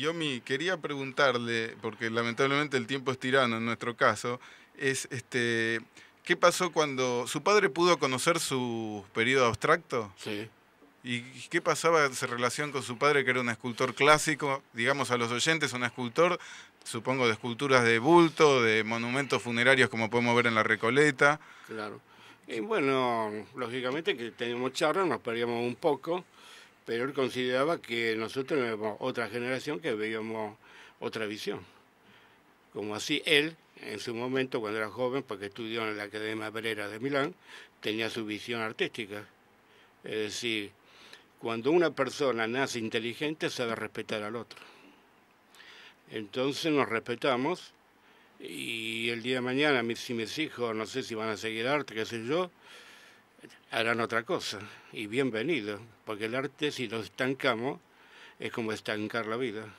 Yomi, quería preguntarle, porque lamentablemente el tiempo es tirano en nuestro caso, es este, ¿qué pasó cuando su padre pudo conocer su periodo abstracto? Sí. ¿Y qué pasaba en relación con su padre, que era un escultor clásico? Digamos a los oyentes, un escultor, supongo, de esculturas de bulto, de monumentos funerarios como podemos ver en la Recoleta. Claro. Y bueno, lógicamente que teníamos charla, nos perdíamos un poco pero él consideraba que nosotros éramos otra generación que veíamos otra visión. Como así él, en su momento, cuando era joven, porque estudió en la Academia Brera de Milán, tenía su visión artística. Es decir, cuando una persona nace inteligente, sabe respetar al otro. Entonces nos respetamos y el día de mañana, si mis hijos, no sé si van a seguir arte, qué sé yo, harán otra cosa. Y bienvenido, porque el arte si lo estancamos es como estancar la vida.